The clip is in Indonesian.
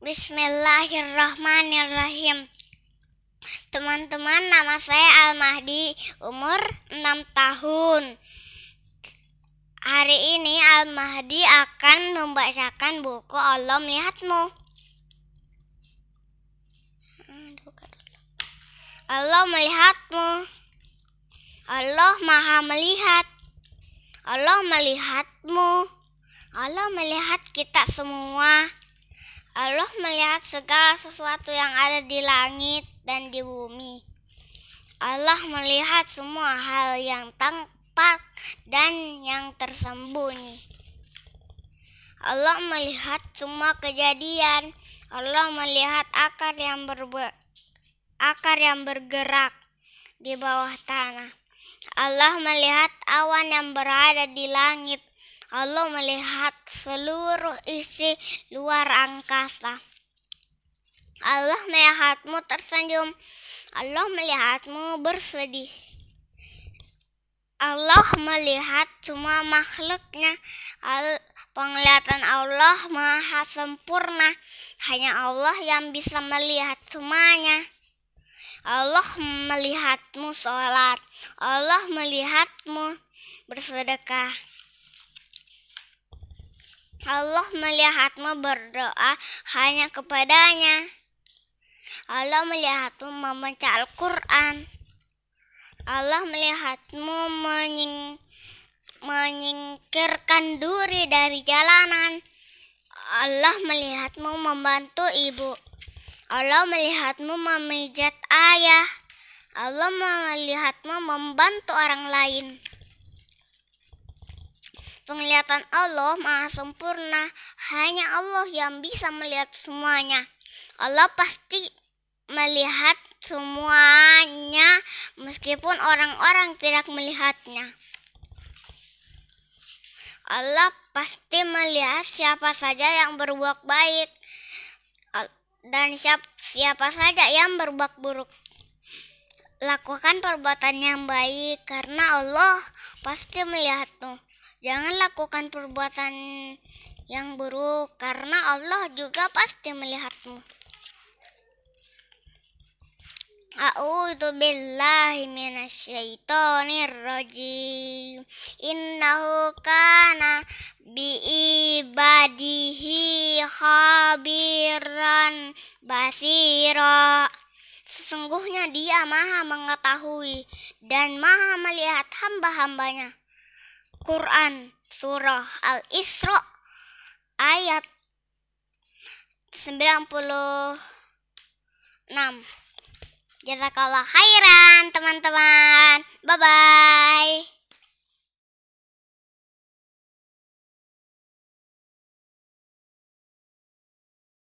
Bismillahirrahmanirrahim. Teman-teman, nama saya Al-Mahdi, umur 6 tahun. Hari ini Al-Mahdi akan membacakan buku Allah Melihatmu. Allah melihatmu. Allah Maha melihat. Allah melihatmu. Allah melihat kita semua. Allah melihat segala sesuatu yang ada di langit dan di bumi. Allah melihat semua hal yang tampak dan yang tersembunyi. Allah melihat semua kejadian. Allah melihat akar yang berber akar yang bergerak di bawah tanah. Allah melihat awan yang berada di langit. Allah melihat seluruh isi luar angkasa. Allah melihatmu tersenyum. Allah melihatmu bersedih. Allah melihat semua makhluknya. Al penglihatan Allah maha sempurna. Hanya Allah yang bisa melihat semuanya. Allah melihatmu sholat. Allah melihatmu bersedekah. Allah melihatmu berdoa hanya kepadanya. Allah melihatmu membaca Al-Quran. Allah melihatmu menying, menyingkirkan duri dari jalanan. Allah melihatmu membantu ibu. Allah melihatmu memijat ayah. Allah melihatmu membantu orang lain. Penglihatan Allah maha sempurna, hanya Allah yang bisa melihat semuanya. Allah pasti melihat semuanya meskipun orang-orang tidak melihatnya. Allah pasti melihat siapa saja yang berbuat baik dan siapa saja yang berbuat buruk. Lakukan perbuatan yang baik karena Allah pasti melihatmu. Jangan lakukan perbuatan yang buruk karena Allah juga pasti melihatmu. A'udzu billahi minasyaitonir rajim. Innahu kana bi ibadihi khabiran basira. Sesungguhnya dia maha mengetahui dan maha melihat hamba-hambanya. Quran Surah Al-Isra ayat 96. Jazakallah khairan teman-teman. Bye-bye.